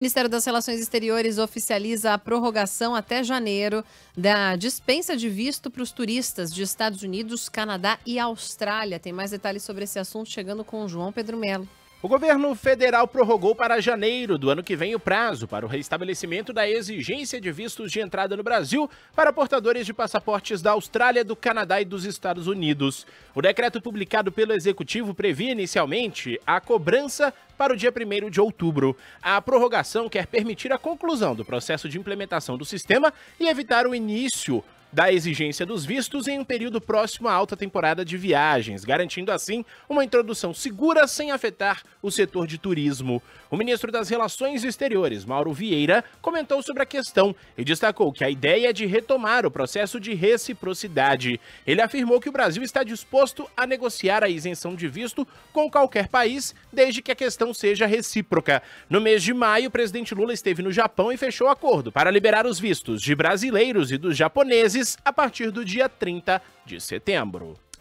O Ministério das Relações Exteriores oficializa a prorrogação até janeiro da dispensa de visto para os turistas de Estados Unidos, Canadá e Austrália. Tem mais detalhes sobre esse assunto chegando com o João Pedro Melo. O governo federal prorrogou para janeiro do ano que vem o prazo para o restabelecimento da exigência de vistos de entrada no Brasil para portadores de passaportes da Austrália, do Canadá e dos Estados Unidos. O decreto publicado pelo executivo previa inicialmente a cobrança para o dia 1 de outubro. A prorrogação quer permitir a conclusão do processo de implementação do sistema e evitar o início da exigência dos vistos em um período próximo à alta temporada de viagens, garantindo assim uma introdução segura sem afetar o setor de turismo. O ministro das Relações Exteriores, Mauro Vieira, comentou sobre a questão e destacou que a ideia é de retomar o processo de reciprocidade. Ele afirmou que o Brasil está disposto a negociar a isenção de visto com qualquer país, desde que a questão seja recíproca. No mês de maio, o presidente Lula esteve no Japão e fechou acordo para liberar os vistos de brasileiros e dos japoneses meses a partir do dia 30 de setembro.